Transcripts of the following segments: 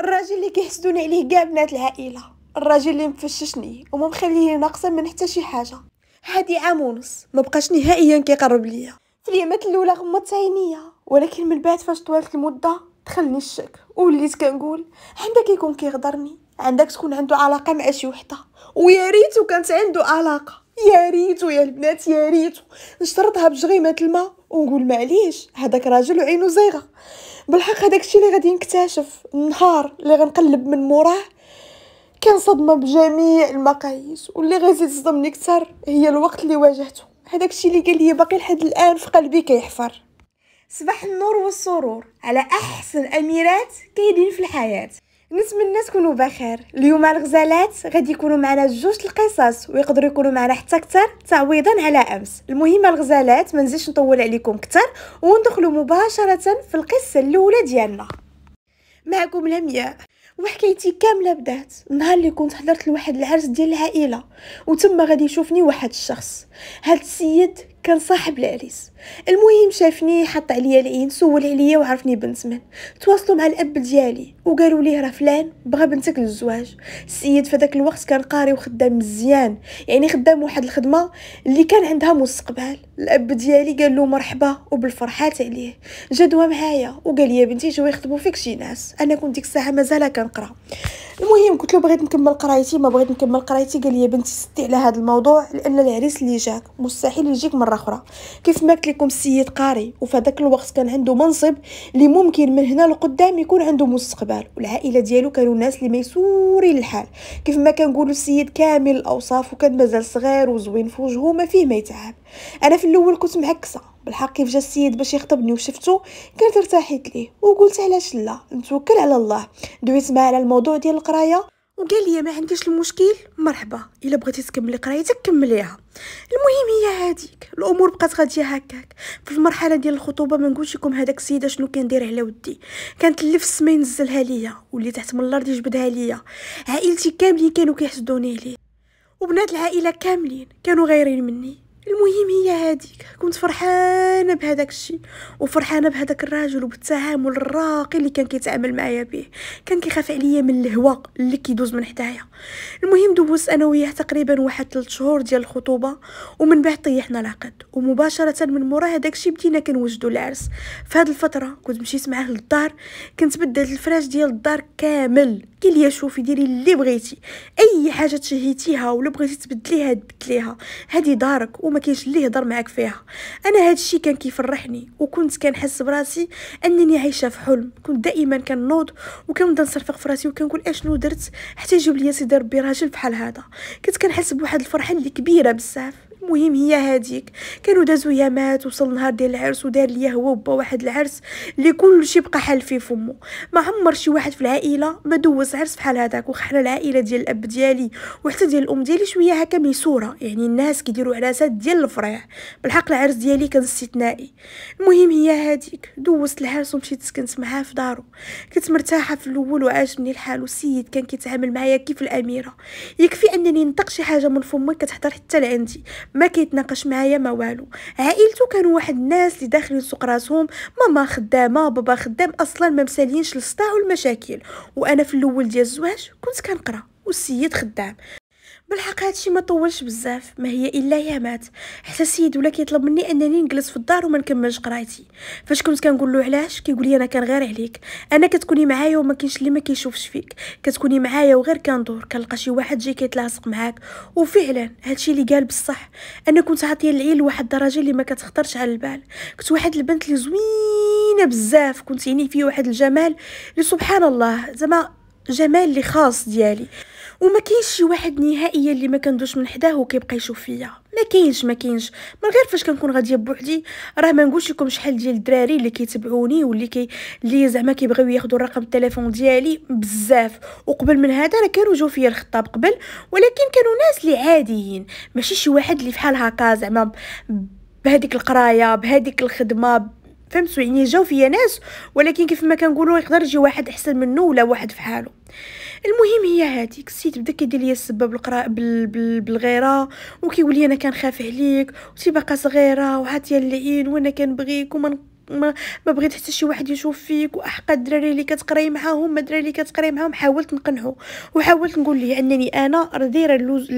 الراجل اللي كيحسدوني عليه كاع بنات العائله الراجل اللي مفششني وما مخليه ناقصه من حتى شي حاجه هادي عام ونص ما بقاش نهائيا كيقرب ليا في اليامات الاولى غمضت عينيا ولكن من بعد فاش طوالت المده دخلني الشك وليت كنقول عندك يكون كيغدرني عندك تكون عنده علاقه مع شي وحده ويا ريتو كانت عنده علاقه يا ريتو يا البنات يا ريتو نشرطها بجغيمه الماء ونقول معليش هذاك راجل وعينو زيغه بالحق هذاك الشيء اللي غادي نكتشف النهار اللي غنقلب من موراه كان صدمة بجميع المقاييس واللي غادي تصدمني اكثر هي الوقت اللي واجهته هذاك الشيء اللي قال لي باقي لحد الان في قلبي كيحفر صباح النور والسرور على احسن اميرات كاينين في الحياه نتمنى كونوا بخير اليوم الغزالات غادي يكونوا معنا جوج القصص ويقدروا يكونوا معنا حتى اكثر تعويضا على امس المهم الغزالات ما نزيدش نطول عليكم اكثر وندخلوا مباشره في القصه الاولى ديالنا معكم لمياء وحكايتي كامله بدات النهار اللي كنت حضرت لواحد العرس ديال العائله وتما غادي يشوفني واحد الشخص هاد السيد كان صاحب العريس المهم شافني حط عليا العين سول عليا وعرفني بنت من تواصلوا مع الاب ديالي وقالوا ليه راه فلان بغى بنتك للزواج السيد في ذاك الوقت كان قاري وخدام مزيان يعني خدام واحد الخدمه اللي كان عندها مستقبل الاب ديالي قال له مرحبا وبالفرحات عليه جدوى معايا وقال لي بنتي جوا يخدموا فيك شي ناس انا كنت ديك الساعه مازال كنقرا المهم قلت له بغيت نكمل قرايتي ما بغيت نكمل قرايتي قال لي بنتي ستي على هذا الموضوع لان العريس اللي جاك مستحيل يجيك مره مره اخرى كيف ما قلت لكم السيد قاري وفي هذاك الوقت كان عنده منصب اللي ممكن من هنا لقدام يكون عنده مستقبل والعائله ديالو كانوا ناس اللي ميسورين الحال كيف ما كنقولوا السيد كامل الاوصاف وكان مازال صغير وزوين في وجهه ما فيه ما يتعب انا في الاول كنت معكسه بالحق كيف جا السيد باش يخطبني وشفته كانت ارتاحت ليه وقلت علاش لا نتوكل على الله دويت معاه على الموضوع ديال القرايه وقال لي ما عنديش المشكل مرحبا الا بغيتي تكملي قرايتك كمليها المهم هي هذيك الامور بقات غاديه هكاك في المرحله ديال الخطوبه ما نقولش لكم هذاك السيده شنو كندير على ودي كانت اللي في السما ينزلها ليا واللي تحت من الارض يجبدها ليا عائلتي كاملين كانوا كيحسدوني عليه وبنات العائله كاملين كانوا غايرين مني المهم هي هذيك كنت فرحانه بهذاك الشيء وفرحانه بهذاك الراجل وبالتعامل الراقي اللي كان كيتعامل معايا به كان كيخاف عليا من الهواء اللي كيدوز من حدايا المهم دوزت انا وياه تقريبا واحد 3 شهور ديال الخطوبه ومن بعد طيحنا العقد ومباشره من مورا هذاك الشيء بدينا كنوجدوا العرس في هذه الفتره كنت مشيت معاه للدار كنت بدلت الفراش ديال الدار كامل كي ليا شوفي ديري اللي بغيتي اي حاجه تشهيتيها ولا بغيتي تبدليها تبدليها هذه دارك وما كاينش اللي يهضر معاك فيها انا هذا الشيء كان كيفرحني وكنت كنحس براسي انني عايشه في حلم كنت دائما كنوض وكنبدا نصرفق في راسي وكنقول اشنو درت حتى يجيب لي سيدي ربي راجل بحال هذا كنت كنحس بواحد الفرحه اللي كبيره بزاف مهم هي هذيك كانوا دازو يامات وصل نهار ديال العرس ودار ليا هو وبا واحد العرس اللي كلشي بقى حل في فمو ما عمر شي واحد في العائله ما دوز عرس بحال هذاك وخحنا العائله ديال الاب ديالي وحتى ديال الام ديالي شويه هكا ميسوره يعني الناس كيديروا عراسات ديال الفريح بالحق العرس ديالي كان استثنائي المهم هي هذيك دوزت العرس ومشيت سكنت معاه في دارو كنت مرتاحه في الاول وعاجبني الحال والسيد كان كيتعامل معايا كيف الاميره يكفي انني نطق شي حاجه من فمك كتحضر حتى لعندي ما كيتناقش معايا ما والو عائلته كانوا واحد الناس اللي داخلين سوق راسهم ماما خدامه بابا خدام اصلا ما مساليينش الصداع والمشاكل وانا في الاول ديال الزواج كنت كنقرا والسيد خدام بالحق هادشي ما طولش بزاف ما هي الا يامات حتى السيد ولا كيطلب مني انني نجلس في الدار وما نكملش قرايتي فاش كنت كنقول له علاش كيقول لي انا كنغير عليك انا كتكوني معايا وما كاينش اللي ما كيشوفش فيك كتكوني معايا وغير كندور كنلقى شي واحد جاي كيتلاصق معاك وفعلا هادشي اللي قال بصح انا كنت عاطيه العيل لواحد الدرجه اللي ما كتخطرش على البال كنت واحد البنت اللي زوينه بزاف كنت يعني فيه واحد الجمال اللي سبحان الله زعما جمال اللي خاص ديالي وما كاينش شي واحد نهائيا اللي ما كندوش من حداه وكيبقى يشوف فيا ما كاينش ما كاينش من غير فاش كنكون غاديه بوحدي راه ما نقولش لكم شحال ديال الدراري اللي كيتبعوني واللي كي اللي زعما كيبغيو ياخذوا الرقم التليفون ديالي بزاف وقبل من هذا راه كانوا جاو فيا الخطاب قبل ولكن كانوا ناس اللي عاديين ماشي شي واحد اللي فحال هكا زعما بهذيك القرايه بهذيك الخدمه فهمتوا يعني جاو فيا ناس ولكن كيف ما كنقولوا يقدر يجي واحد احسن منه ولا واحد فحاله المهم هي هذيك السيد بدا كيدير ليا السبه بال... بالغيره وكيولي انا كنخاف عليك وتي باقا صغيره وعاتيه اللعين وانا كنبغيك وما ما ما بغيت حتى شي واحد يشوف فيك واحقا الدراري اللي كتقراي معاهم ما الدراري اللي كتقراي معاهم حاولت نقنعو وحاولت نقول ليه انني انا دايره اللوز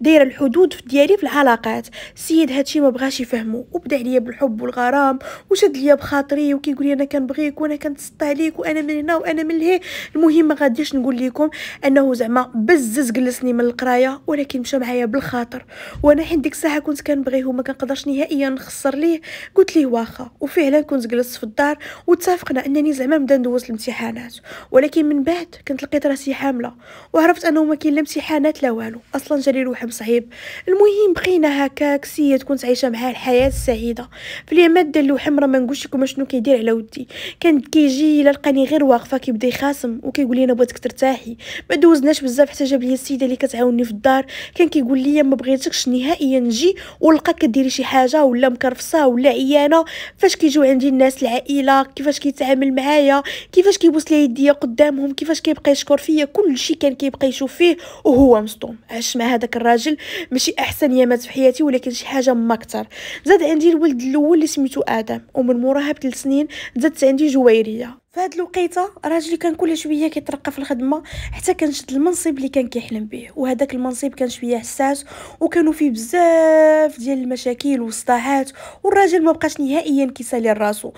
دايره الحدود ديالي في العلاقات السيد هادشي ما بغاش يفهمو وبدا عليا بالحب والغرام وشد ليا بخاطري وكيقول لي انا كنبغيك وانا كنتسطى عليك وانا من هنا وانا من لهي المهم ما غاديش نقول لكم انه زعما بزز جلسني من القرايه ولكن مشى معايا بالخاطر وانا حين ديك الساعه كنت كنبغيه وما كنقدرش نهائيا نخسر ليه قلت ليه واخا وفعلا كنت جلست في الدار وتفقنا انني زعما نبدا ندوز الامتحانات ولكن من بعد كنت لقيت راسي حامله وعرفت انه ما كاين لا امتحانات لا والو اصلا جالي الوحم صعيب المهم بقينا هكاك سيد كنت عايشه معاه الحياه السعيده في اليمات ديال الوحم راه ما نقولش لكم شنو كيدير على ودي كان كيجي الا لقاني غير واقفه كيبدا يخاصم وكيقول لي انا بغيتك ترتاحي ما دوزناش بزاف حتى جاب لي السيده اللي كتعاوني في الدار كان كيقول لي ما بغيتكش نهائيا نجي ونلقاك كديري شي حاجه ولا مكرفصه ولا عيانه فاش كيجيو عندي الناس العائله كيفاش كيتعامل معايا كيفاش كيبوس لي يديا قدامهم كيفاش كيبقى يشكر فيا كلشي كان كيبقى يشوف فيه وهو مصدوم عشت مع هذاك الراجل ماشي احسن يامات في حياتي ولكن شي حاجه ما اكثر زاد عندي الولد الاول اللي سميتو ادم ومن موراها بثلاث سنين زادت عندي جويريه فهاد الوقيته راجلي كان كل شويه كيترقى في الخدمه حتى كنشد المنصب اللي كان كيحلم به وهذاك المنصب كان شويه حساس وكانوا فيه بزاف ديال المشاكل والصداعات والراجل ما بقاش نهائيا كيسالي راسو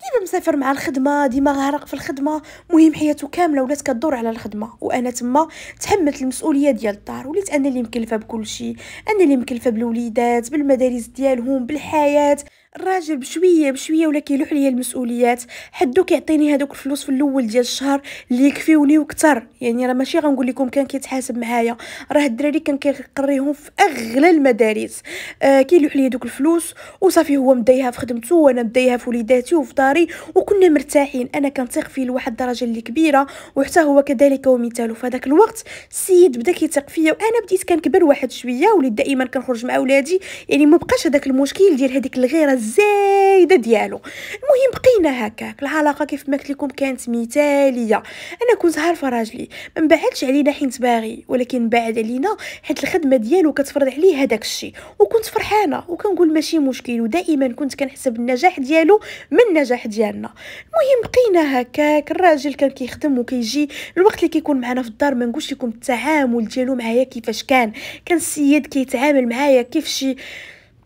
ديما مسافر مع الخدمه ديما غارق في الخدمه مهم حياته كامله ولات كدور على الخدمه وانا تما تحملت المسؤوليه ديال الدار وليت انا اللي مكلفه بكل شيء انا اللي مكلفه بالوليدات بالمدارس ديالهم بالحياه الراجل بشويه بشويه ولا كيلوح ليا المسؤوليات حدو كيعطيني هذوك الفلوس في الاول ديال الشهر اللي يكفيوني وكثر يعني راه ماشي غنقول لكم كان كيتحاسب معايا راه الدراري كان كيقريهم في اغلى المدارس آه كيلوح ليا دوك الفلوس وصافي هو مدايها في خدمته وانا مدايها في وليداتي وفي داري وكنا مرتاحين انا كنثق فيه لواحد الدرجه اللي كبيره وحتى هو كذلك ومثاله في هذاك الوقت السيد بدا كيثق فيا وانا بديت كنكبر واحد شويه وليت دائما كنخرج مع ولادي يعني مبقاش هذاك المشكل ديال هذيك الغيره الزايده ديالو المهم بقينا هكاك العلاقه كيف ما لكم كانت مثاليه انا كنت عارفه راجلي ما بعدش علينا حيت باغي ولكن بعد علينا حيت الخدمه ديالو كتفرض عليه هذاك الشيء وكنت فرحانه وكنقول ماشي مشكل ودائما كنت كنحسب النجاح ديالو من النجاح ديالنا المهم بقينا هكاك الراجل كان كيخدم وكيجي الوقت اللي كيكون معنا في الدار ما نقولش لكم التعامل ديالو معايا كيفاش كان كان السيد كيتعامل معايا كيف شي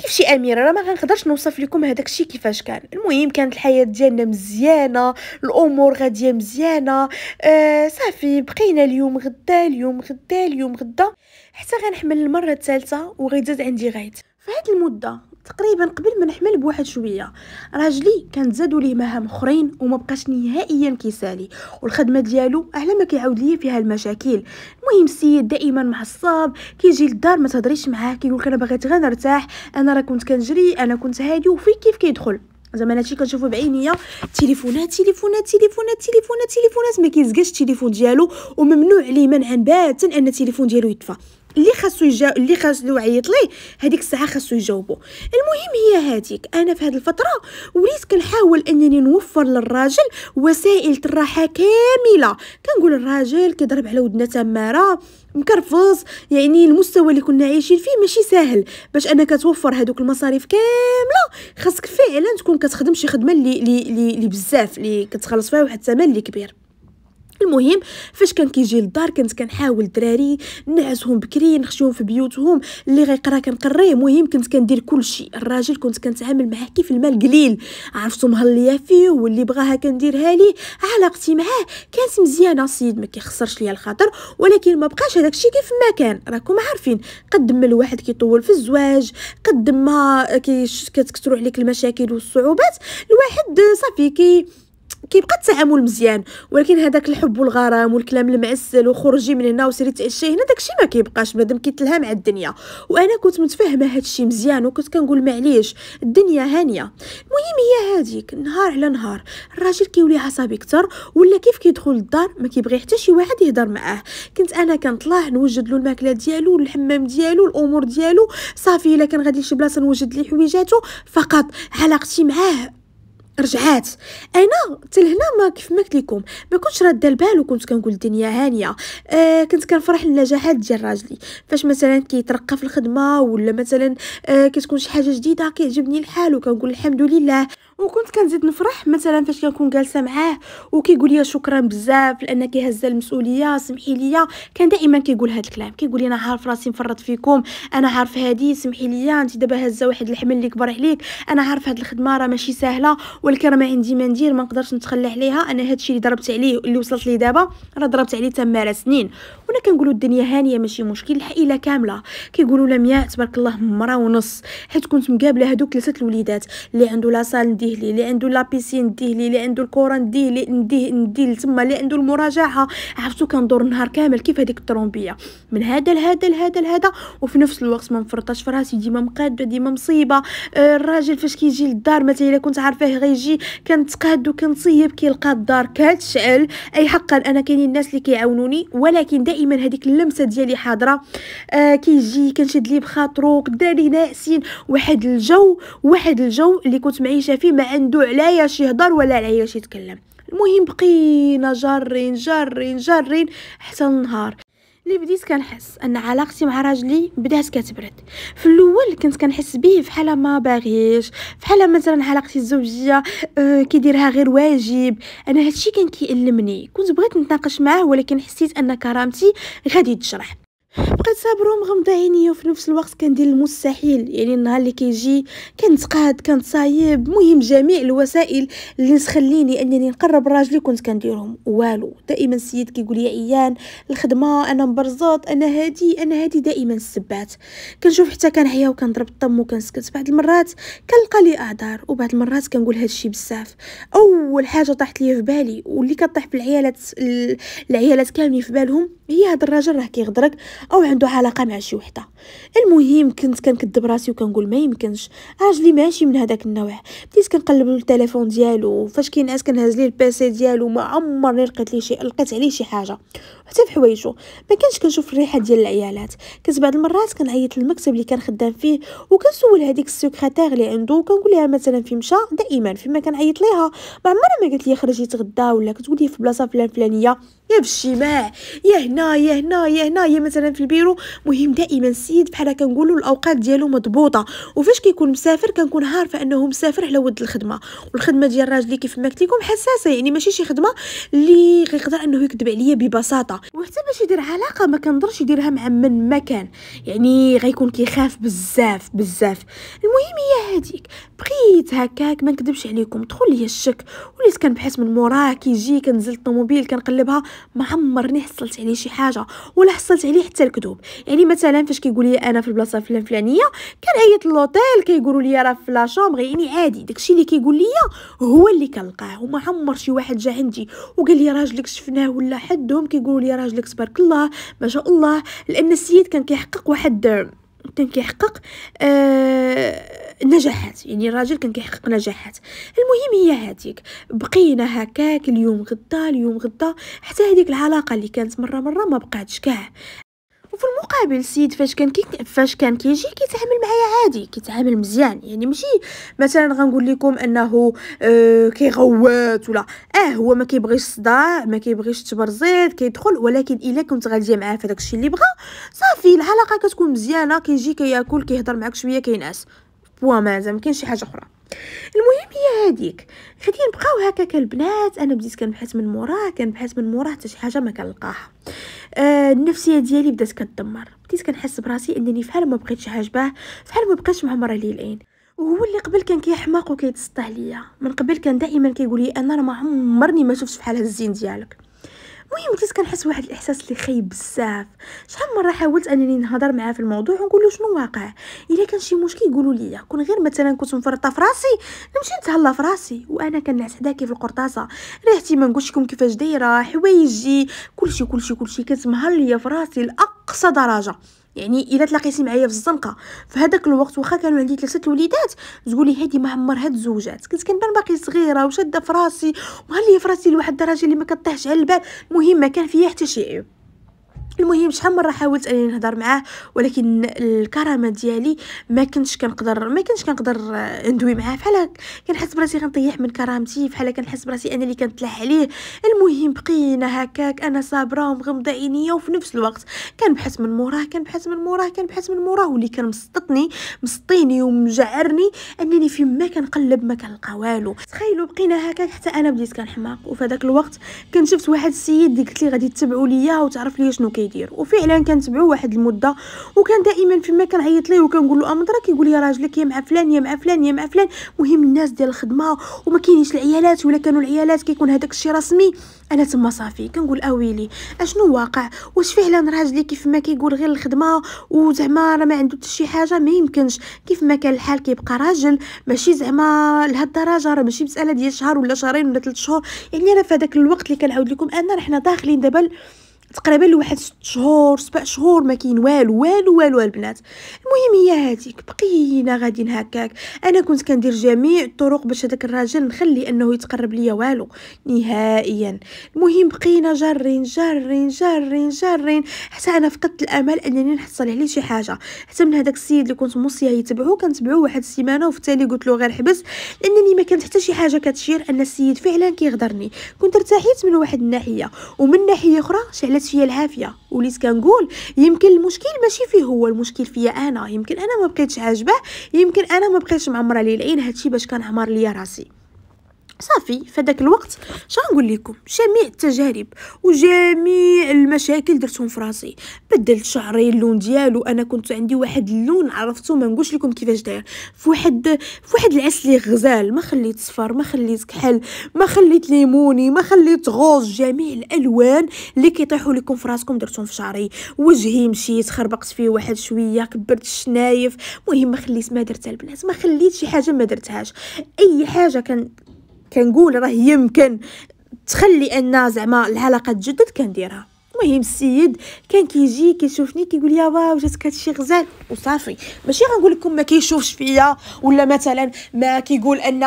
كيف شي اميره راه ما غنقدرش نوصف لكم هذاك الشيء كيفاش كان المهم كانت الحياه ديالنا مزيانه الامور غاديه مزيانه آه صافي بقينا اليوم غدا اليوم غدا اليوم غدا حتى غنحمل المره الثالثه وغيزاد عندي غايت فهاد المده تقريبا قبل ما نحمل بواحد شويه راجلي كان زادوا ليه مهام اخرين وما بقاش نهائيا كيسالي والخدمه ديالو على ما كيعاود ليا فيها المشاكل المهم السيد دائما معصب كيجي للدار ما تهضريش معاه كيقول لك انا بغيت غير نرتاح انا راه كنت كنجري انا كنت هادي وفي كيف كيدخل زعما انا هادشي كنشوفو بعينيا تليفونات تليفونات تليفونات تليفونات تليفونات ما كيزقاش التليفون ديالو وممنوع عليه منعا باتا ان التليفون ديالو يطفى اللي خاصو يجا اللي خاصو يعيط ليه هذيك الساعه خاصو يجاوبو المهم هي هذيك انا في هذه الفتره وليت كنحاول انني نوفر للراجل وسائل الراحه كامله كنقول الراجل كيضرب على ودنا تماره مكرفص يعني المستوى اللي كنا عايشين فيه ماشي ساهل باش انك توفر هذوك المصاريف كامله خاصك فعلا تكون كتخدم شي خدمه اللي اللي بزاف اللي كتخلص فيها واحد الثمن اللي كبير المهم فاش كان كيجي للدار كنت كنحاول دراري نعسهم بكري نخشيهم في بيوتهم اللي غيقرا كنقريه المهم كنت كندير كلشي الراجل كنت كنتعامل معاه كيف المال قليل عرفتو مهليا فيه واللي بغاها كنديرها ليه علاقتي معاه كانت مزيانه سيد ما كيخسرش ليا الخاطر ولكن ما بقاش هذاك الشيء كيف ما كان راكم عارفين قد ما الواحد كيطول في الزواج قد ما كتكثروا عليك المشاكل والصعوبات الواحد صافي كي كيبقى التعامل مزيان ولكن هذاك الحب والغرام والكلام المعسل وخرجي من هنا وسيري تعشي هنا داكشي ما كيبقاش مادام كيتلها مع الدنيا وانا كنت متفاهمه هادشي مزيان وكنت كنقول معليش الدنيا هانيه المهم هي هاديك نهار على نهار الراجل كيولي عصبي اكثر ولا كيف كيدخل الدار ما كيبغي حتى شي واحد يهضر معاه كنت انا كنطلع نوجد له الماكله ديالو الحمام ديالو الامور ديالو صافي الا كان غادي لشي بلاصه نوجد ليه حويجاتو فقط علاقتي معاه رجعات انا حتى لهنا ما كيف ما قلت لكم ما كنتش راده البال وكنت كنقول الدنيا هانيه آه كنت كنفرح للنجاحات ديال راجلي فاش مثلا كيترقى في الخدمه ولا مثلا آه كتكون شي حاجه جديده كيعجبني الحال وكنقول الحمد لله وكنت كنزيد نفرح مثلا فاش كنكون جالسه معاه وكيقول لي شكرا بزاف لانك هز المسؤوليه سمحي لي كان دائما كيقول هذا الكلام كيقول لي انا عارف راسي مفرط فيكم انا عارف هادي سمحي لي انت دابا هزه واحد الحمل اللي كبر عليك انا عارف هاد الخدمه راه ماشي سهله ولكن راه ما عندي ما ندير ما نقدرش نتخلى عليها انا هادشي اللي ضربت عليه اللي وصلت ليه دابا راه ضربت عليه تمارا سنين وانا كنقولوا الدنيا هانيه ماشي مشكل الحيله كامله كيقولوا لمياء تبارك الله مره ونص حيت كنت مقابله هذوك ثلاثه الوليدات اللي عنده لاصال نديه ليه اللي عنده لابيسين نديه ليه اللي عنده الكره نديه ليه نديه نديه تما اللي عنده المراجعه عرفتو كندور نهار كامل كيف هذيك الطرومبيه من هذا لهذا لهذا لهذا وفي نفس الوقت ما نفرطاش في راسي ديما مقاده ديما مصيبه آه، الراجل فاش كيجي للدار مثلا الا كنت عارفاه غيجي كنتقاد وكنصيب كيلقى الدار كتشعل اي حقا انا كاينين الناس اللي كيعاونوني ولكن دائما هذيك اللمسه ديالي حاضره آه كيجي كنشد ليه بخاطرو كداري ناعسين واحد الجو واحد الجو اللي كنت معيشه فيه ما عنده علايا شي هضر ولا علايا شي يتكلم المهم بقينا جارين جارين جارين حتى النهار اللي بديت كنحس ان علاقتي مع راجلي بدات كتبرد في الاول كنت كنحس به فحال ما باغيش فحال مثلا علاقتي الزوجيه أه كيديرها غير واجب انا هادشي كان كيألمني كنت بغيت نتناقش معاه ولكن حسيت ان كرامتي غادي تجرح بقيت صابره مغمضه عينيا وفي نفس الوقت كندير المستحيل يعني النهار اللي كيجي كنتقاد كنتصايب مهم جميع الوسائل اللي تخليني انني نقرب راجلي كنت كنديرهم والو دائما السيد كيقول لي عيان الخدمه انا مبرزط انا هادي انا هادي دائما السبات كنشوف حتى كنحيا وكنضرب الطم وكنسكت بعض المرات كنلقى لي اعذار وبعض المرات كنقول هادشي بزاف اول حاجه طاحت لي في بالي واللي كطيح بالعيالات العيالات كاملين في بالهم هي هاد الراجل راه كيغدرك او عنده علاقه مع شي وحده المهم كنت كنكذب راسي وكنقول ما يمكنش راجلي ماشي من هذاك النوع بديت كنقلب التليفون ديالو فاش كينعس كنهز ليه البيسي ديالو ما عمرني لقيت ليه شي لقيت عليه شي حاجه حتى في حوايجو ما كنتش كنشوف الريحه ديال العيالات كنت بعض المرات كنعيط للمكتب اللي كان خدام فيه وكنسول هذيك السكرتير اللي عنده وكنقول لها مثلا في مشى دائما فيما كنعيط ليها ما عمرها ما قالت لي خرجي تغدا ولا كتقول لي في بلاصه فلان فلانيه في بالاجتماع يا هنا يا هنا يا هنا يا مثلا في البيرو مهم دائما السيد بحال كنقولوا الاوقات ديالو مضبوطه وفاش كيكون مسافر كنكون عارفه انه مسافر على ود الخدمه والخدمه ديال راجلي كيف ما قلت لكم حساسه يعني ماشي شي خدمه اللي غيقدر انه يكذب عليا ببساطه وحتى باش يدير علاقه ما كنضرش يديرها مع من ما كان يعني غيكون كيخاف بزاف بزاف المهم هي هذيك بقيت هكاك ما نكذبش عليكم دخل لي الشك وليت كنبحث من موراه كيجي كنزل الطوموبيل كنقلبها ما عمرني حصلت عليه شي حاجه ولا حصلت عليه حتى الكذوب يعني مثلا فاش كيقول لي انا في البلاصه الفلانيه كنعيط للوطيل كيقولوا لي راه في لاشومبغ يعني عادي داكشي اللي كيقول لي هو اللي كنلقاه وما عمر شي واحد جا عندي وقال لي راجلك شفناه ولا حدهم كيقولوا لي راجلك تبارك الله ما شاء الله لان السيد كان كيحقق واحد كان كيحقق آه نجاحات يعني الراجل كان كيحقق نجاحات المهم هي هذيك بقينا هكاك اليوم غدا اليوم غدا حتى هذيك العلاقه اللي كانت مره مره ما بقاتش كاع وفي المقابل السيد فاش كان كي فاش كان كيجي كيتعامل معايا عادي كيتعامل مزيان يعني ماشي مثلا غنقول لكم انه آه كيغوت ولا اه هو ما كيبغيش الصداع ما كيبغيش التبرزيط كيدخل ولكن الا كنت غاديه معاه في داكشي اللي بغا صافي العلاقه كتكون مزيانه كيجي كياكل كيهضر معاك شويه كينعس ومازال مكاين شي حاجه اخرى المهم هي هذيك غادي نبقاو هكاك البنات انا بديت كنبحث من موراه كنبحث من موراه حتى شي حاجه ما كنلقاها آه النفسيه ديالي بدات كتدمر بديت كنحس براسي انني فحال ما بقيتش عاجباه فحال ما بقاش معمره لي العين وهو اللي قبل كان كيحماق وكيتسطح ليا من قبل كان دائما كيقول لي انا راه ما عمرني ما شفت فحال هاد الزين ديالك المهم بديت كنحس واحد الاحساس اللي خايب بزاف شحال مره حاولت انني نهضر معاه في الموضوع ونقول له شنو واقع الا كان شي مشكل يقولوا لي كون غير مثلا كنت مفرطه في راسي نمشي نتهلا في راسي وانا كنعس حدا كيف القرطاسه ريحتي ما نقولش لكم كيفاش دايره حوايجي كلشي كلشي كلشي كتمهل ليا في راسي لاقصى درجه يعني الا تلاقيتي معايا في الزنقه في هذاك الوقت واخا كانوا عندي ثلاثه الوليدات تقولي هادي ما عمرها تزوجات كنت كنبان باقي صغيره وشاده في راسي وهل في راسي لواحد الدرجه اللي ما كطيحش على البال المهم ما كان فيا حتى شي عيب المهم شحال مره حاولت اني نهضر معاه ولكن الكرامه ديالي ما كنتش كنقدر ما كنتش كنقدر ندوي معاه بحال كنحس براسي غنطيح من كرامتي بحال كنحس براسي انا اللي كنتلاح عليه المهم بقينا هكاك انا صابره ومغمضه عينيا وفي نفس الوقت كنبحث من موراه كنبحث من موراه كنبحث من موراه واللي كان مسططني مسطيني ومجعرني انني فيما كنقلب ما كنلقى والو تخيلوا بقينا هكاك حتى انا بديت كنحماق وفي هذاك الوقت كنت شفت واحد السيد قلت لي غادي تبعوا ليا وتعرف ليا شنو كاين كيدير وفعلا كنتبعو واحد المده وكان دائما فيما كنعيط ليه وكنقول له امضره كيقول لي راجلك يا مع فلان يا مع فلان يا مع فلان مهم الناس ديال الخدمه وما كاينينش العيالات ولا كانوا العيالات كيكون هذاك الشيء رسمي انا تما صافي كنقول اويلي آه اشنو واقع واش فعلا راجلي كيف ما كيقول غير الخدمه وزعما راه ما عنده حتى شي حاجه ما يمكنش كيف ما كان الحال كيبقى راجل ماشي زعما لهاد الدرجه راه ماشي مساله ديال شهر ولا شهرين ولا ثلاث شهور يعني انا في هذاك الوقت اللي كنعاود لكم انا رحنا داخلين دابا تقريبا لواحد ست شهور سبع شهور ما كاين والو والو والو البنات المهم هي هذيك بقينا غاديين هكاك انا كنت كندير جميع الطرق باش هذاك الراجل نخلي انه يتقرب ليا والو نهائيا المهم بقينا جارين جارين جارين جارين حتى انا فقدت الامل انني نحصل عليه شي حاجه حتى من هذاك السيد اللي كنت موصيه يتبعو كنتبعو واحد السيمانه وفي التالي قلت له غير حبس لانني ما كانت حتى شي حاجه كتشير ان السيد فعلا كيغدرني كنت ارتحيت من واحد الناحيه ومن ناحيه اخرى شعلت ولات فيا العافيه وليت كنقول يمكن المشكل ماشي فيه هو المشكل فيا انا يمكن انا ما بقيتش عاجباه يمكن انا ما بقيتش معمره ليه العين هادشي باش كنعمر ليا راسي صافي فداك الوقت شغنقول لكم جميع التجارب وجميع المشاكل درتهم في راسي بدلت شعري اللون ديالو انا كنت عندي واحد اللون عرفتو ما نقولش لكم كيفاش داير في واحد في واحد العسل غزال ما خليت صفر ما خليت كحل ما خليت ليموني ما خليت غوز جميع الالوان اللي كيطيحوا لكم في راسكم درتهم في شعري وجهي مشيت خربقت فيه واحد شويه كبرت الشنايف المهم ما خليت ما درتها البنات ما خليت شي حاجه ما درتهاش اي حاجه كان كنقول راه يمكن تخلي ان زعما العلاقه تجدد كنديرها المهم السيد كان كيجي كيشوفني كيقول لي واو جاتك هادشي غزال وصافي ماشي غنقول لكم ما كيشوفش فيا ولا مثلا ما كيقول ان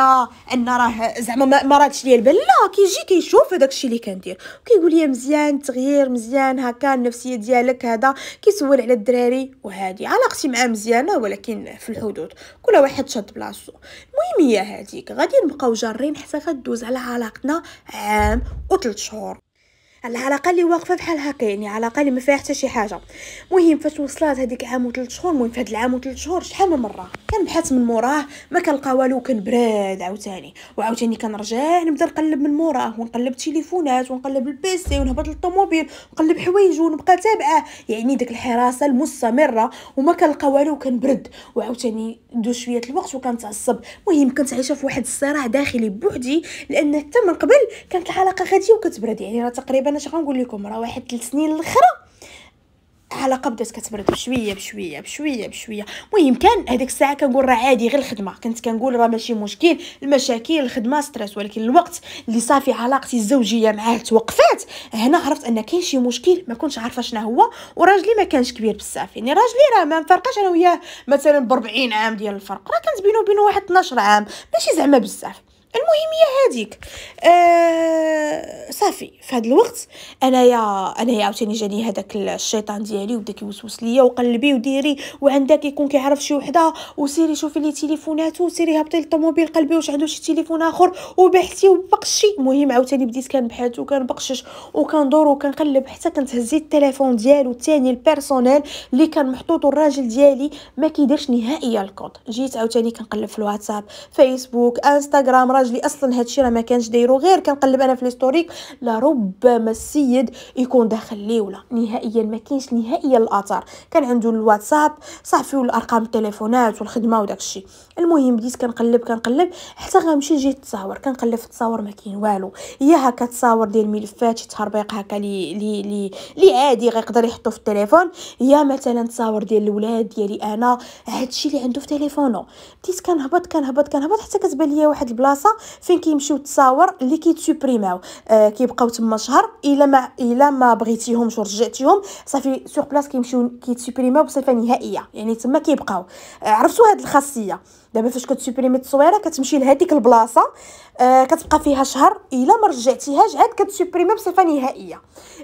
ان راه زعما ما راكش ليا البال لا كيجي كيشوف هذاك الشيء اللي كندير وكيقول لي مزيان التغيير مزيان هكا النفسيه ديالك هذا كيسول على الدراري وهادي علاقتي معاه مزيانه ولكن في الحدود كل واحد شاد بلاصتو المهم هي هذيك غادي نبقاو جارين حتى غدوز على علاقتنا عام وثلاث شهور على الاقل اللي واقفه بحال هكا يعني على الاقل ما فيها حتى شي حاجه المهم فاش وصلات هذيك عام و شهور المهم في هذا العام و شهور شحال من مره كنبحث من موراه ما كنلقى والو كنبراد عاوتاني وعاوتاني كنرجع نبدا نقلب من موراه ونقلب تليفونات ونقلب البيسي ونهبط للطوموبيل ونقلب حوايج ونبقى تابعه يعني ديك الحراسه المستمره وما كنلقى والو كنبرد وعاوتاني دوز شويه الوقت وكنتعصب مهم كنت عايشه في واحد الصراع داخلي بوحدي لان حتى من قبل كانت الحلقه غاديه وكتبرد يعني راه تقريبا اش غنقول لكم راه واحد 3 سنين الاخره العلاقه بدات كتبرد بشويه بشويه بشويه بشويه المهم كان هذيك الساعه كنقول راه عادي غير الخدمه كنت كنقول راه ماشي مشكل المشاكل الخدمه ستريس ولكن الوقت اللي صافي علاقتي الزوجيه معاه توقفات هنا عرفت ان كاين شي مشكل ما كنتش عارفه شنو هو وراجلي ما كانش كبير بزاف يعني راجلي راه ما مفرقاش انا وياه مثلا ب 40 عام ديال الفرق راه كانت بينه وبينه واحد 12 عام ماشي زعما بزاف المهم هي هذيك آه صافي في هذا الوقت انايا انايا عاوتاني جاني هذاك الشيطان ديالي وبدا كيوسوس ليا وقلبي وديري وعندك كيكون كيعرف شي وحده وسيري شوفي لي تليفوناتو وسيري هبطي للطوموبيل قلبي واش عنده شي تليفون اخر وبحثي وبقشي المهم عاوتاني بديت كنبحث وكنبقشش وكندور وكنقلب حتى كنت هزيت التليفون ديالو الثاني البيرسونيل اللي كان محطوط الراجل ديالي ما كيديرش نهائيا الكود جيت عاوتاني كنقلب في الواتساب فيسبوك انستغرام راجلي اصلا هادشي راه ما كانش دايرو غير كنقلب انا في ليستوريك لربما السيد يكون داخل لي ولا نهائيا ما كاينش نهائيا الاثار كان عنده الواتساب صافي والارقام التليفونات والخدمه وداك الشيء المهم بديت كنقلب كنقلب حتى غنمشي نجي التصاور كنقلب في التصاور ما كاين والو يا هكا تصاور ديال ملفات شي تهربيق هكا لي لي لي, لي عادي غيقدر يحطو في التليفون يا مثلا تصاور ديال الولاد ديالي انا هادشي اللي عنده في تليفونه بديت كنهبط كنهبط كنهبط حتى كتبان ليا واحد البلاصه الخاصه فين كيمشيو التصاور اللي كيتسوبريماو آه كيبقاو تما شهر الا ما الا ما بغيتيهمش ورجعتيهم صافي سور بلاص كيمشيو كيتسوبريماو بصفه نهائيه يعني تما كيبقاو آه عرفتوا هذه الخاصيه دابا فاش كتسوبريمي التصويره كتمشي لهذيك البلاصه آه كتبقى فيها شهر الا ما رجعتيهاش عاد كتسوبريمي بصفه نهائيه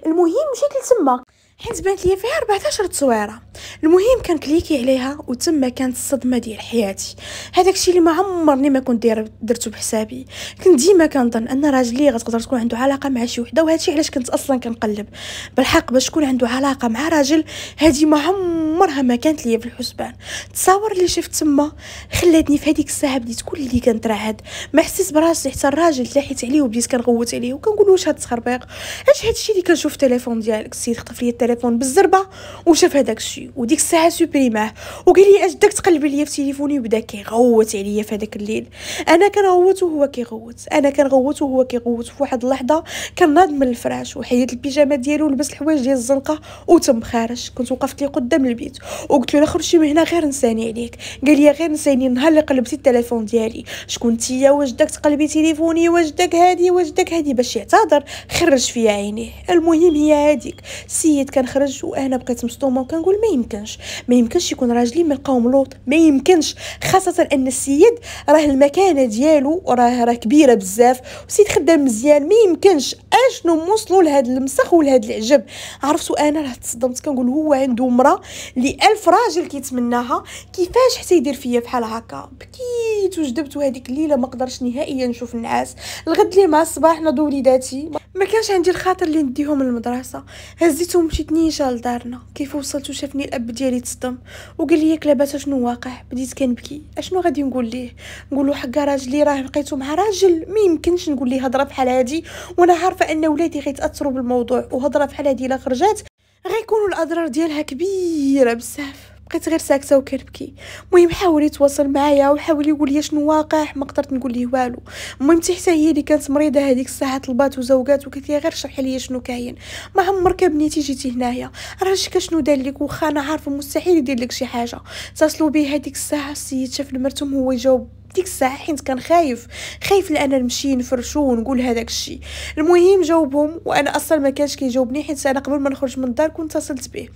المهم مشيت لتما حيت بانت ليا فيها 14 تصويره المهم كان كليكي عليها وتما كانت الصدمه ديال حياتي هذاك الشيء اللي ما عمرني ما كنت درتو بحسابي كنت ديما كنظن ان راجلي غتقدر تكون عنده علاقه مع شي وحده وهذا الشيء علاش كنت اصلا كنقلب بالحق باش تكون عنده علاقه مع راجل هذه ما عمرها ما كانت ليا في الحسبان التصاور اللي شفت تما خلاتني في هذيك الساعه بديت كنت كنترعد ما حسيت براسي حتى الراجل تلاحيت عليه وبديت كنغوت عليه وكنقول واش هاد التخربيق اش هاد الشيء اللي كنشوف التليفون ديالك السيد خطف ليا التليفون بالزربه وشاف هذاك الشيء وديك الساعه سوبريماه وقال لي اش تقلبي تقلب ليا في تليفوني وبدا كيغوت عليا في هذاك الليل انا كنغوت وهو كيغوت انا كنغوت وهو كيغوت في واحد اللحظه كناض من الفراش وحيد البيجامه ديالو ولبس الحوايج ديال الزنقه وتم خارج كنت وقفت لي قدام البيت وقلت له لا خرجتي من هنا غير نساني عليك قال لي غير نساني النهار اللي قلبتي التليفون ديالي شكون انتيا واش داك تقلبي تليفوني واش داك هادي واش داك هادي باش يعتذر خرج فيا عينيه المهم هي هاديك سيد كنخرج وانا بقيت مصدومه وكنقول ما يمكنش ما يمكنش يكون راجلي من القوم لوط ما يمكنش خاصه ان السيد راه المكانه ديالو راه راه كبيره بزاف وسيد خدام مزيان ما يمكنش اشنو موصلوا لهذا المسخ ولهذا العجب عرفتوا انا راه تصدمت كنقول هو عنده مرا ل ألف راجل كيتمناها كيفاش حتى يدير فيا بحال هكا بكيت وجدبت وهذيك الليله ما قدرش نهائيا نشوف النعاس الغد لي مع الصباح ناض وليداتي ما كانش عندي الخاطر اللي نديهم للمدرسه هزيتهم مشي جيتني نيشا لدارنا كيف وصلت وشافني الاب ديالي تصدم وقال لي كلابات شنو واقع بديت كنبكي اشنو غادي نقول ليه نقول له حق راجلي راه لقيته مع راجل ما يمكنش نقول ليه هضره بحال هادي وانا عارفه ان ولادي غيتاثروا بالموضوع وهضره بحال هادي الا خرجات غيكونوا الاضرار ديالها كبيره بزاف بقيت غير ساكته وكنبكي المهم حاول يتواصل معايا وحاول يقول لي شنو واقع ما قدرت نقول ليه والو المهم حتى هي اللي كانت مريضه هذيك الساعه طلبات وزوجات وقالت غير شرحي لي شنو كاين ما عمرك بنيتي جيتي هنايا راه شكا شنو دار لك واخا انا عارفه مستحيل يدير لك شي حاجه اتصلوا بيه هذيك الساعه السيد شاف المرتم هو يجاوب ديك الساعه حيت كان خايف خايف لان نمشي نفرشو ونقول هذاك الشيء المهم جاوبهم وانا اصلا ما كانش كيجاوبني حيت انا قبل ما نخرج من الدار كنت اتصلت به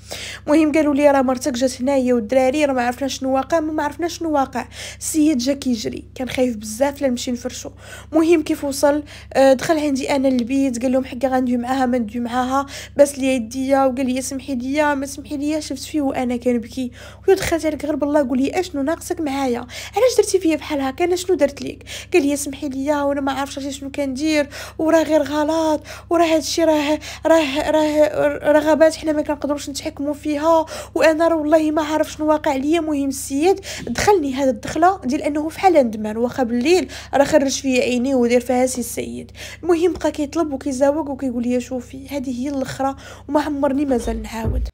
المهم قالوا لي راه مرتك جات هنايا والدراري راه ما عرفنا شنو واقع ما عرفنا شنو واقع السيد جا كيجري كان خايف بزاف لا نمشي نفرشو المهم كيف وصل آه، دخل عندي انا البيت قال لهم حقا غندوي معاها ما ندوي معاها بس لي يديا وقال لي سمحي ليا ما سمحي ليا شفت فيه وانا كنبكي ودخلت دخلت عليك غير بالله قولي اشنو ناقصك معايا علاش درتي فيا بحال هكا انا شنو درت ليك قال لي سمحي لي وانا ما عارفش شنو كندير وراه غير غلط وراه هادشي راه راه راه رغبات حنا ما كنقدروش نتحكموا فيها وانا راه والله ما عارف شنو واقع ليا مهم السيد دخلني هذا الدخله ديال انه فحال ندمان واخا بالليل راه خرج فيا عيني ودير فيها سي السيد المهم بقى كيطلب وكيزاوق وكيقول لي شوفي هذه هي الاخره وما عمرني مازال نعاود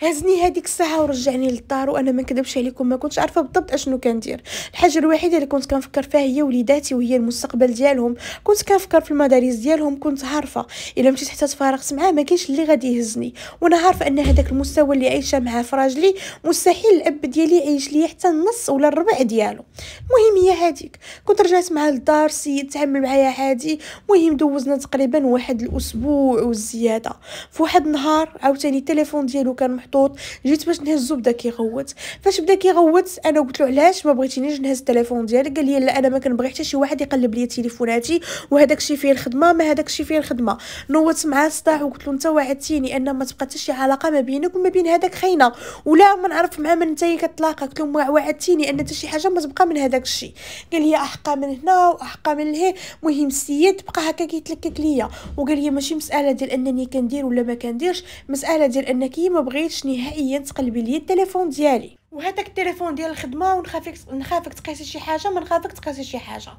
هزني هذيك الساعه ورجعني للدار وانا ما نكذبش عليكم ما كنتش عارفه بالضبط اشنو كندير الحاجه الوحيده اللي كنت كنفكر فيها هي وليداتي وهي المستقبل ديالهم كنت كنفكر في المدارس ديالهم كنت عارفه الا مشيت حتى تفارقت معاه ما كاينش اللي غادي يهزني وانا عارفه ان هذاك المستوى اللي عايشه معاه في راجلي مستحيل الاب ديالي يعيش ليا حتى النص ولا الربع ديالو المهم هي هذيك كنت رجعت معاه للدار سيد تعامل معايا عادي المهم دوزنا تقريبا واحد الاسبوع وزياده في واحد النهار عاوتاني التليفون ديالو كان محطوط جيت باش نهزو بدا كيغوت فاش بدا كيغوت انا قلت له علاش ما بغيتينيش نهز التليفون ديالك قال لي لا انا ما كنبغي حتى شي واحد يقلب لي تليفوناتي وهداك الشيء فيه الخدمه ما هداك الشيء فيه الخدمه نوت معاه الصداع وقلت له انت وعدتيني ان ما تبقى حتى شي علاقه ما بينك وما بين هذاك خينا ولا ما نعرف مع من انت كتلاقى قلت له وعدتيني ان حتى شي حاجه ما تبقى من هذاك الشيء قال لي احقى من هنا واحقى من لهي المهم السيد بقى هكا كيتلكك ليا وقال لي ماشي مساله ديال انني كندير ولا ما كنديرش مساله ديال انك ما بغيتش رضيتش نهائيا تقلبي لي التليفون ديالي وهذاك التليفون ديال الخدمه ونخافك نخافك تقيسي شي حاجه ما نخافك تقيسي شي حاجه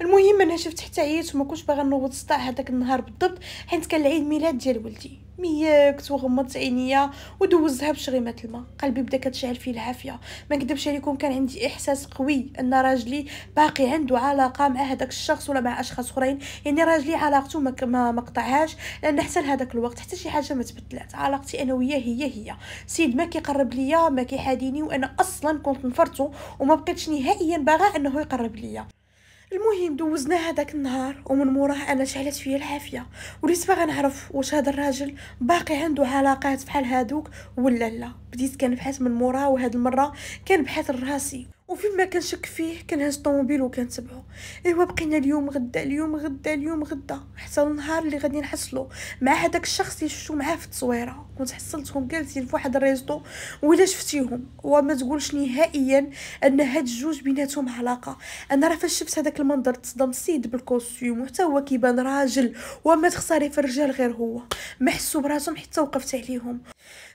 المهم انا شفت حتى عييت وما كنتش باغا نوض الصداع هذاك النهار بالضبط حيت كان العيد ميلاد ديال ولدي مياكت وغمضت عينيا ودوزها بشريمه الماء قلبي بدا كتشعل فيه العافيه ما نكذبش عليكم كان عندي احساس قوي ان راجلي باقي عنده علاقه مع هذاك الشخص ولا مع اشخاص اخرين يعني راجلي علاقته ما مقطعهاش لان حتى لهذاك الوقت حتى شي حاجه ما تبدلات علاقتي انا وياه هي هي سيد ما كيقرب ليا ما كيحاديني وانا اصلا كنت نفرتو وما بقيتش نهائيا باغا انه يقرب ليا المهم دوزنا هذاك النهار ومن موراه انا شعلت فيا الحافيه وليت باغا نعرف واش هذا الراجل باقي عنده علاقات بحال هادوك ولا لا بديت كنبحث من موراه وهاد المره كنبحث لراسي ما كنشك فيه كنهز الطوموبيل وكنتبعو ايوا بقينا اليوم غدا اليوم غدا اليوم غدا حتى النهار اللي غادي نحصلو مع هذاك الشخص اللي شفتو معاه في التصويره كنت حصلتهم جالسين في واحد الريزطو ولا شفتيهم وما تقولش نهائيا ان هاد الجوج بيناتهم علاقه انا راه فاش شفت هذاك المنظر تصدم السيد بالكوستيوم وحتى هو كيبان راجل وما تخسري في الرجال غير هو محسو براسهم حتى وقفت عليهم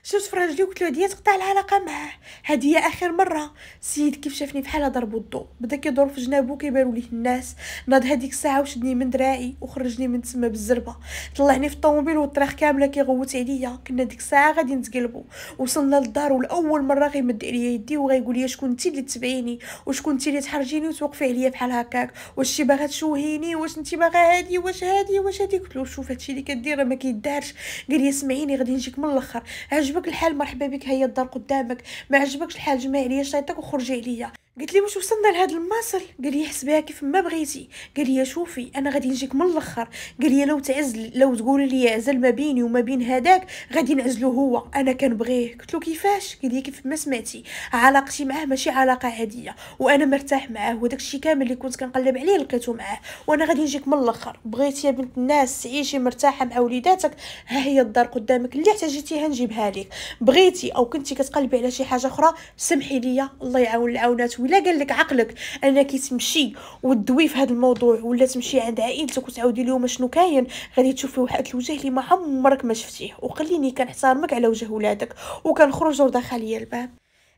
شفت في راجلي وقلت له هادي تقطع العلاقه معاه هادي هي اخر مره السيد كيف شافني بحال ضربو الضو بدا كيدور في جنابو كيبانوا ليه الناس ناض هذيك الساعه وشدني من دراعي وخرجني من تما بالزربه طلعني في الطوموبيل والطريق كامله كيغوت عليا كنا ديك الساعه غادي نتقلبوا وصلنا للدار ولاول مره غيمد عليا يدي وغايقول لي شكون انت اللي تبعيني وشكون انت اللي تحرجيني وتوقفي عليا بحال هكاك واش انت باغا تشوهيني واش انت باغا هادي واش هادي واش هادي قلت له شوف هادشي اللي كدير ما كيدارش قال لي سمعيني غادي نجيك من الاخر عجبك الحال مرحبا بك هيا الدار قدامك ما عجبكش الحال جمع عليا شيطك وخرجي عليا قلت لي واش وصلنا لهاد الماصل قال لي حسبيها كيف ما بغيتي قال لي شوفي انا غادي نجيك من الاخر قال لي لو تعزل لو تقولي لي عزل ما بيني وما بين هذاك غادي نعزلو هو انا كنبغيه قلت له كيفاش قال لي كيف ما سمعتي علاقتي معاه ماشي علاقه عاديه وانا مرتاح معاه وداك الشيء كامل اللي كنت كنقلب عليه لقيته معاه وانا غادي نجيك من الاخر بغيتي يا بنت الناس تعيشي مرتاحه مع وليداتك ها هي الدار قدامك اللي احتاجتيها نجيبها لك بغيتي او كنتي كتقلبي على شي حاجه اخرى سمحي لي الله يعاون العاونات ولا قال لك عقلك انك تمشي وتدوي في هذا الموضوع ولا تمشي عند عائلتك وتعاودي لهم شنو كاين غادي تشوفي واحد الوجه اللي ما عمرك ما شفتيه وخليني كنحترمك على وجه ولادك وكنخرج ورده ليا الباب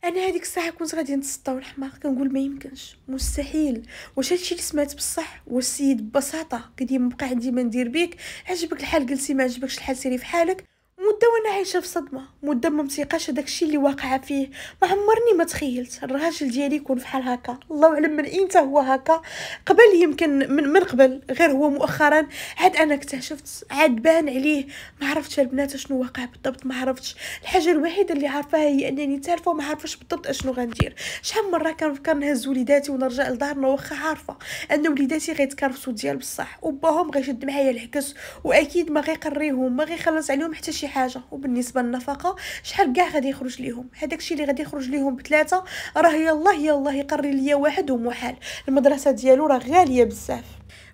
انا هذيك الساعه كنت غادي نتسطى والحماق كنقول ما يمكنش مستحيل واش هادشي اللي سمعت بصح والسيد ببساطه كديما بقى عندي ما ندير بيك عجبك الحال جلسي ما عجبكش الحال سيري في حالك مده وانا عايشه في صدمه مده ما متيقاش هداك الشي اللي واقعه فيه ما عمرني ما تخيلت الراجل ديالي يكون فحال هكا الله اعلم من ايمتى هو هكا قبل يمكن من, من قبل غير هو مؤخرا عاد انا اكتشفت عاد بان عليه ما عرفتش البنات شنو واقع بالضبط ما عرفتش الحاجه الوحيده اللي عارفها هي انني تالفه وما عارفاش بالضبط اشنو غندير شحال مره كنفكر نهز وليداتي ونرجع لدارنا واخا عارفه ان وليداتي غيتكرفسوا ديال بصح وباهم غيشد معايا العكس واكيد ما غيقريهم ما غيخلص عليهم حتى شي حاجه وبالنسبه للنفقه شحال كاع غادي يخرج ليهم هذاك الشيء اللي غادي يخرج ليهم بثلاثه راه يلاه يلاه يقري ليا واحد ومحال المدرسه ديالو راه غاليه بزاف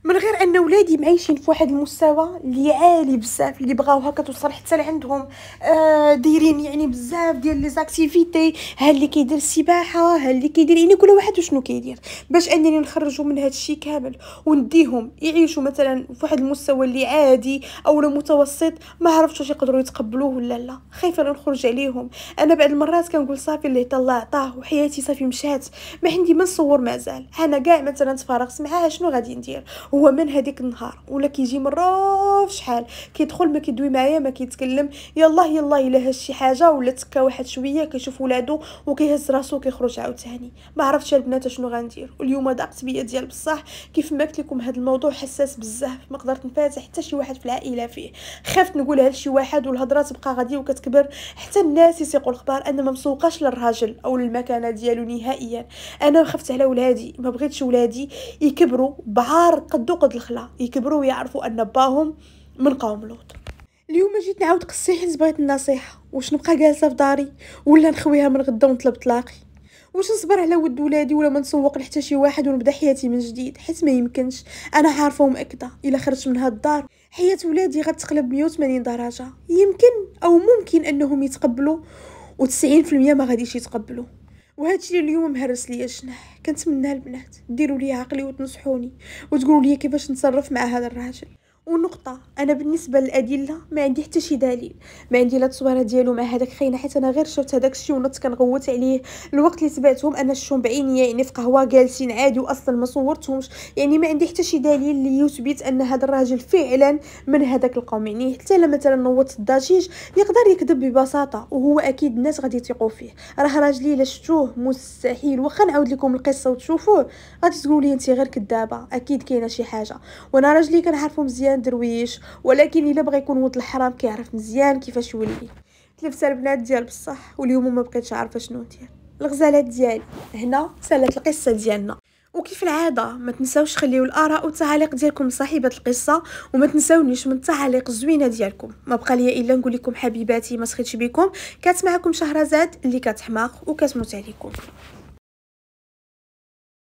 من غير ان ولادي معيشين في واحد المستوى اللي عالي بزاف اللي بغاوها كتوصل حتى لعندهم آه دايرين يعني بزاف ديال لي زاكتيفيتي ها اللي كيدير السباحه ها اللي كيدير يعني كل واحد وشنو كيدير باش انني نخرجو من هذا الشيء كامل ونديهم يعيشوا مثلا في واحد المستوى اللي عادي او متوسط ما عرفتش واش يقدروا يتقبلوه ولا لا خايفه نخرج عليهم انا بعد المرات كنقول صافي اللي عطا الله عطاه وحياتي صافي مشات ما عندي ما نصور مازال انا كاع مثلا تفارقت معاها شنو غادي ندير هو من هذيك النهار ولا كيجي مره في شحال كيدخل ما كيدوي معايا ما كيتكلم يلاه يلاه الا هز شي حاجه ولا تكا واحد شويه كيشوف ولادو وكيهز راسو وكيخرج عاوتاني ما عرفتش البنات شنو غندير اليوم ضاقت بيا ديال بصح كيف ما قلت لكم هذا الموضوع حساس بزاف ما قدرت نفاتح حتى شي واحد في العائله فيه خفت نقولها لشي واحد والهضره تبقى غادي وكتكبر حتى الناس يسيقوا الاخبار انا ما مسوقاش للراجل او للمكانه ديالو نهائيا انا خفت على ولادي ما بغيتش ولادي يكبروا بعار قد يتخدوا قد الخلا يكبروا ويعرفوا ان باهم من قوم لوط اليوم جيت نعاود قصي حيت بغيت النصيحه واش نبقى جالسه في داري ولا نخويها من غدا ونطلب طلاقي واش نصبر على ود ولادي ولا ما نسوق لحتى شي واحد ونبدا حياتي من جديد حيت ما يمكنش انا عارفه ومأكده الا خرجت من هاد الدار حياه ولادي غتقلب 180 درجه يمكن او ممكن انهم يتقبلوا و90% ما غاديش يتقبلوا وهادشي اللي اليوم مهرس ليا الجناح كنتمنى البنات ديروا لي عقلي وتنصحوني وتقولوا لي كيفاش نتصرف مع هذا الراجل ونقطة أنا بالنسبة للأدلة ما عندي حتى شي دليل ما عندي لا تصويرة ديالو مع هذاك خينا حيت أنا غير شفت هذاك الشي ونط كنغوت عليه الوقت اللي تبعتهم أنا شفتهم إيه بعينيا يعني في قهوة جالسين عادي وأصلا ما صورتهمش يعني ما عندي حتى شي دليل اللي يثبت أن هذا الراجل فعلا من هذاك القوم يعني حتى لما مثلا نوت الضجيج يقدر يكذب ببساطة وهو أكيد الناس غادي يثيقوا فيه راه راجلي إلا شفتوه مستحيل واخا نعاود لكم القصة وتشوفوه غادي تقولي أنت غير كدابة أكيد كاينة شي حاجة وأنا راجلي كنعرفو مزيان درويش ولكن الا بغى يكون ولد الحرام كيعرف مزيان كيفاش يولي تلبس البنات ديال بصح واليوم ما بقيتش عارفه شنو ندير الغزالات ديالي هنا سالت القصه ديالنا وكيف العاده ما تنساوش خليو الاراء والتعاليق ديالكم صاحبه القصه وما تنساونيش من التعاليق الزوينه ديالكم ما بقى ليا الا نقول لكم حبيباتي ما سخيتش بكم كانت معكم شهرزاد اللي كتحماق وكتموت عليكم